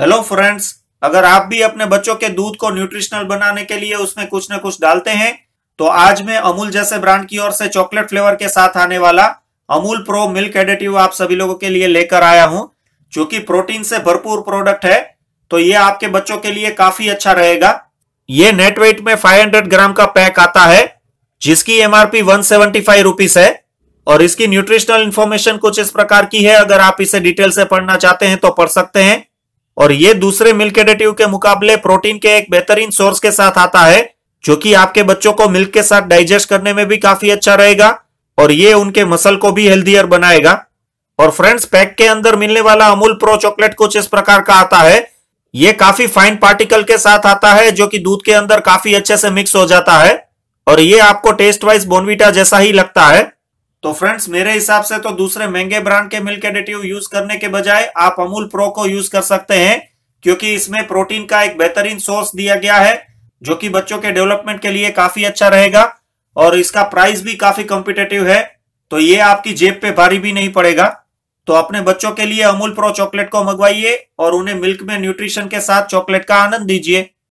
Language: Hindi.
हेलो फ्रेंड्स अगर आप भी अपने बच्चों के दूध को न्यूट्रिशनल बनाने के लिए उसमें कुछ न कुछ डालते हैं तो आज मैं अमूल जैसे ब्रांड की ओर से चॉकलेट फ्लेवर के साथ आने वाला अमूल प्रो मिल्क एडिटिव आप सभी लोगों के लिए लेकर आया हूं जो कि प्रोटीन से भरपूर प्रोडक्ट है तो ये आपके बच्चों के लिए काफी अच्छा रहेगा ये नेट वेट में फाइव ग्राम का पैक आता है जिसकी एमआरपी वन है और इसकी न्यूट्रिशनल इन्फॉर्मेशन कुछ इस प्रकार की है अगर आप इसे डिटेल से पढ़ना चाहते हैं तो पढ़ सकते हैं और ये दूसरे मिल्क एडेटिव के मुकाबले प्रोटीन के एक बेहतरीन सोर्स के साथ आता है जो कि आपके बच्चों को मिल्क के साथ डाइजेस्ट करने में भी काफी अच्छा रहेगा और ये उनके मसल को भी हेल्थियर बनाएगा और फ्रेंड्स पैक के अंदर मिलने वाला अमूल प्रो चॉकलेट कुछ इस प्रकार का आता है ये काफी फाइन पार्टिकल के साथ आता है जो कि दूध के अंदर काफी अच्छे से मिक्स हो जाता है और ये आपको टेस्ट वाइज बोनविटा जैसा ही लगता है तो फ्रेंड्स मेरे हिसाब से तो दूसरे महंगे ब्रांड के मिल्क एडिटिव यूज करने के बजाय आप अमूल प्रो को यूज कर सकते हैं क्योंकि इसमें प्रोटीन का एक बेहतरीन सोर्स दिया गया है जो कि बच्चों के डेवलपमेंट के लिए काफी अच्छा रहेगा और इसका प्राइस भी काफी कॉम्पिटेटिव है तो ये आपकी जेब पे भारी भी नहीं पड़ेगा तो अपने बच्चों के लिए अमूल प्रो चॉकलेट को मंगवाइए और उन्हें मिल्क में न्यूट्रिशन के साथ चॉकलेट का आनंद दीजिए